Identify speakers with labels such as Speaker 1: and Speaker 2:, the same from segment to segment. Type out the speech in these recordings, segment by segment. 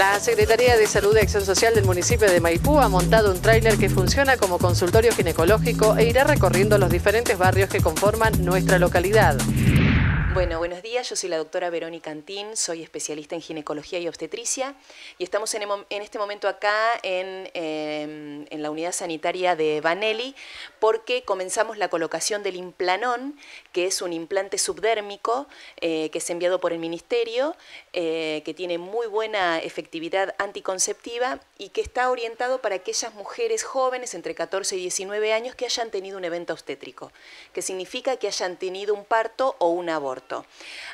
Speaker 1: La Secretaría de Salud y Acción Social del municipio de Maipú ha montado un tráiler que funciona como consultorio ginecológico e irá recorriendo los diferentes barrios que conforman nuestra localidad. Bueno, buenos días. Yo soy la doctora Verónica Antín, soy especialista en ginecología y obstetricia y estamos en, este momento acá em, en, la unidad sanitaria de Vanelli porque comenzamos la colocación del implanón, que es un implante subdérmico eh, que es enviado por el Ministerio, eh, que tiene muy buena efectividad anticonceptiva y que está orientado para aquellas mujeres jóvenes entre 14 y 19 años que hayan tenido un evento obstétrico, que significa que hayan tenido un parto o un aborto.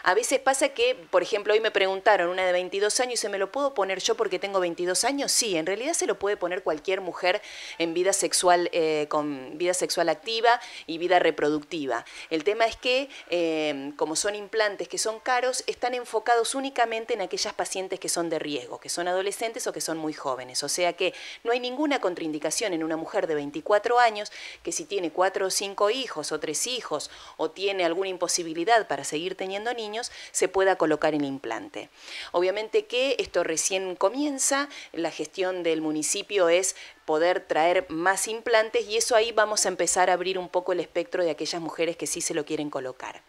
Speaker 1: A veces pasa que, por ejemplo, hoy me preguntaron una de 22 años y se me lo puedo poner yo porque tengo 22 años. Sí, en realidad se lo puede poner cualquier mujer en vida sexual, eh, con vida sexual activa y vida reproductiva. El tema es que, em, como son implantes que son caros, están enfocados únicamente en aquellas pacientes que son de riesgo, que son adolescentes o que son muy jóvenes. O sea que no hay ninguna contraindicación en una mujer de 24 años que si tiene cuatro o cinco hijos o tres hijos o tiene alguna imposibilidad para ser seguir teniendo niños, se pueda colocar el implante. Obviamente que esto recién comienza, la gestión del municipio es poder traer más implantes y eso ahí vamos a empezar a abrir un poco el espectro de aquellas mujeres que sí se lo quieren colocar.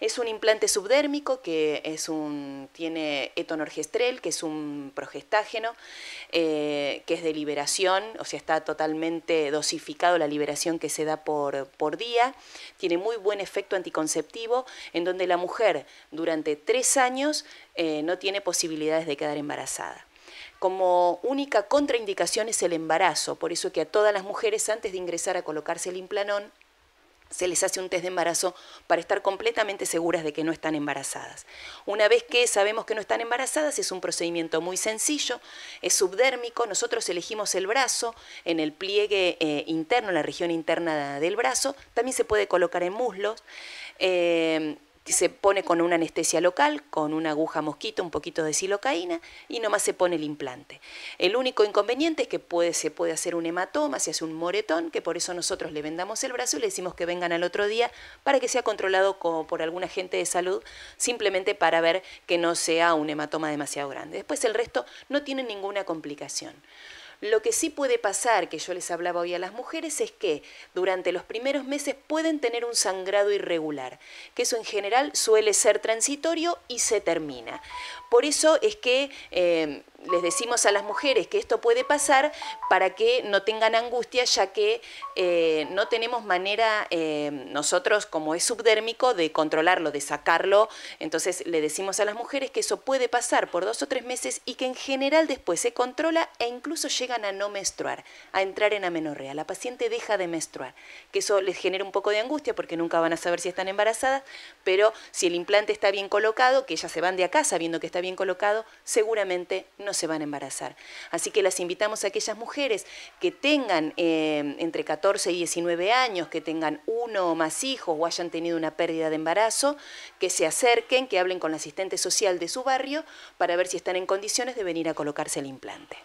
Speaker 1: Es un implante subdérmico que es un, tiene etonorgestrel, que es un progestágeno, eh, que es de liberación, o sea, está totalmente dosificado la liberación que se da por, día. Tiene muy buen efecto anticonceptivo, en donde la mujer durante tres años eh, no tiene posibilidades de quedar embarazada como única contraindicación es el embarazo, por eso que a todas las mujeres antes de ingresar a colocarse el implanón se les hace un test de embarazo para estar completamente seguras de que no están embarazadas. Una vez que sabemos que no están embarazadas, es un procedimiento muy sencillo, es subdérmico, nosotros elegimos el brazo en el pliegue eh, interno, en la región interna del brazo, también se puede colocar en muslos. Eh, se pone con una anestesia local, con una aguja mosquito, un poquito de silocaína y nomás se pone el implante. El único inconveniente es que puede, se puede hacer un hematoma, se hace un moretón, que por eso nosotros le vendamos el brazo y le decimos que vengan al otro día para que sea controlado como por alguna gente de salud, simplemente para ver que no sea un hematoma demasiado grande. Después el resto no tiene ninguna complicación. Lo que sí puede pasar, que yo les hablaba hoy a las mujeres, es que durante los primeros meses pueden tener un sangrado irregular, que eso en general suele ser transitorio y se termina. Por eso es que... Eh, les decimos a las mujeres que esto puede pasar para que no tengan angustia, ya que eh, no tenemos manera eh, nosotros, como es subdérmico, de controlarlo, de sacarlo. Entonces le decimos a las mujeres que eso puede pasar por dos o tres meses y que en general después se controla e incluso llegan a no menstruar, a entrar en amenorrea. La paciente deja de menstruar, que eso les genera un poco de angustia porque nunca van a saber si están embarazadas, pero si el implante está bien colocado, que ellas se van de acá sabiendo que está bien colocado, seguramente no no se van a embarazar. Así que las invitamos a aquellas mujeres que tengan eh, entre 14 y 19 años, que tengan uno o más hijos o hayan tenido una pérdida de embarazo, que se acerquen, que hablen con la asistente social de su barrio para ver si están en condiciones de venir a colocarse el implante.